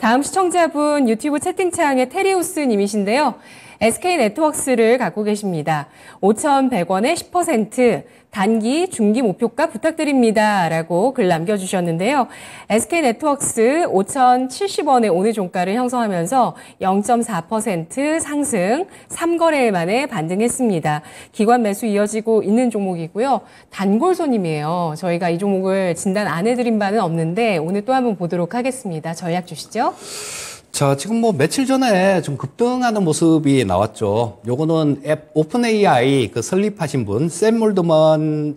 다음 시청자분 유튜브 채팅창에 테리우스 님이신데요. SK 네트워크스를 갖고 계십니다. 5,100원에 10% 단기, 중기 목표가 부탁드립니다. 라고 글 남겨주셨는데요. SK 네트워크스 5,070원의 오늘 종가를 형성하면서 0.4% 상승, 3거래일 만에 반등했습니다. 기관 매수 이어지고 있는 종목이고요. 단골 손님이에요. 저희가 이 종목을 진단 안 해드린 바는 없는데 오늘 또 한번 보도록 하겠습니다. 전략 주시죠. 자, 지금 뭐 며칠 전에 좀 급등하는 모습이 나왔죠. 요거는 앱 오픈 AI 그 설립하신 분, 샘 몰드먼이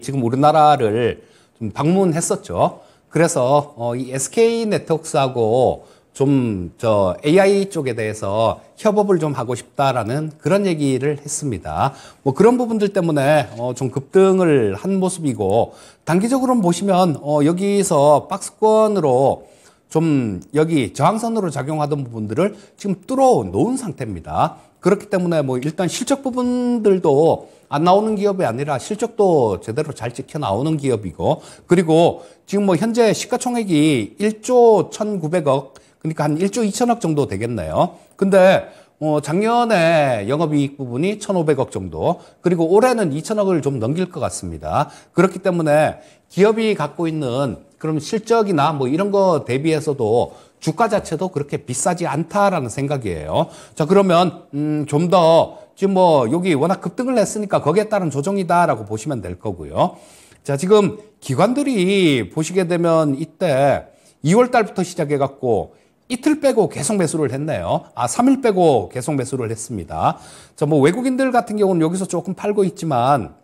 지금 우리나라를 좀 방문했었죠. 그래서 어, 이 SK 네트워크하고 좀 저 AI 쪽에 대해서 협업을 좀 하고 싶다라는 그런 얘기를 했습니다. 뭐 그런 부분들 때문에 어, 좀 급등을 한 모습이고 단기적으로 보시면 어, 여기서 박스권으로 좀 여기 저항선으로 작용하던 부분들을 지금 뚫어 놓은 상태입니다. 그렇기 때문에 뭐 일단 실적 부분들도 안 나오는 기업이 아니라 실적도 제대로 잘 지켜 나오는 기업이고 그리고 지금 뭐 현재 시가총액이 1조 1,900억 그러니까 한 1조 2천억 정도 되겠네요. 근데 어, 작년에 영업이익 부분이 1,500억 정도, 그리고 올해는 2,000억을 좀 넘길 것 같습니다. 그렇기 때문에 기업이 갖고 있는 그럼 실적이나 뭐 이런 거 대비해서도 주가 자체도 그렇게 비싸지 않다라는 생각이에요. 자, 그러면, 음, 좀 더, 지금 뭐, 여기 워낙 급등을 했으니까 거기에 따른 조정이다라고 보시면 될 거고요. 자, 지금 기관들이 보시게 되면 이때 2월 달부터 시작해갖고 이틀 빼고 계속 매수를 했네요. 아, 3일 빼고 계속 매수를 했습니다. 자, 뭐 외국인들 같은 경우는 여기서 조금 팔고 있지만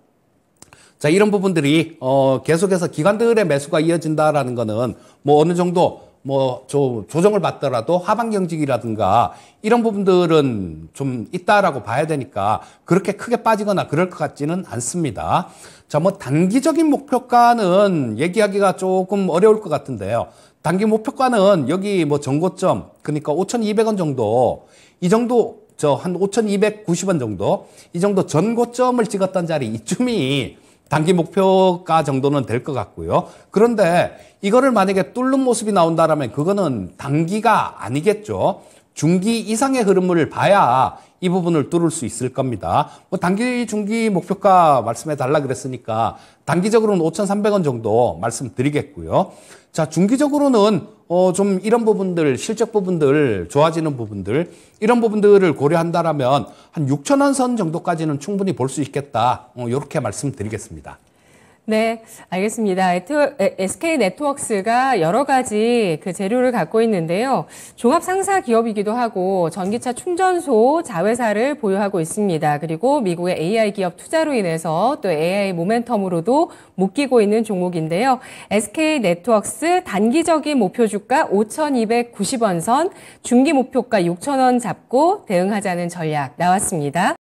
자, 이런 부분들이 어, 계속해서 기관들의 매수가 이어진다라는 거는 뭐 어느 정도 뭐 조, 조정을 받더라도 하반 경직이라든가 이런 부분들은 좀 있다라고 봐야 되니까 그렇게 크게 빠지거나 그럴 것 같지는 않습니다. 자, 뭐 단기적인 목표가는 얘기하기가 조금 어려울 것 같은데요. 단기 목표가는 여기 뭐 전고점 그러니까 5,200원 정도 이 정도 저 한 5,290원 정도 이 정도 전고점을 찍었던 자리 이쯤이 단기 목표가 정도는 될 것 같고요. 그런데 이거를 만약에 뚫는 모습이 나온다라면 그거는 단기가 아니겠죠. 중기 이상의 흐름을 봐야 이 부분을 뚫을 수 있을 겁니다. 뭐 단기 중기 목표가 말씀해 달라 그랬으니까 단기적으로는 5,300원 정도 말씀드리겠고요. 자, 중기적으로는 어 좀 이런 부분들 실적 부분들 좋아지는 부분들 이런 부분들을 고려한다라면 한 6천원 선 정도까지는 충분히 볼 수 있겠다. 이렇게 어, 말씀드리겠습니다. 네, 알겠습니다. SK 네트워크스가 여러 가지 그 재료를 갖고 있는데요. 종합 상사 기업이기도 하고 전기차 충전소 자회사를 보유하고 있습니다. 그리고 미국의 AI 기업 투자로 인해서 또 AI 모멘텀으로도 묶이고 있는 종목인데요. SK 네트워크스 단기적인 목표 주가 5,290원 선, 중기 목표가 6,000원 잡고 대응하자는 전략 나왔습니다.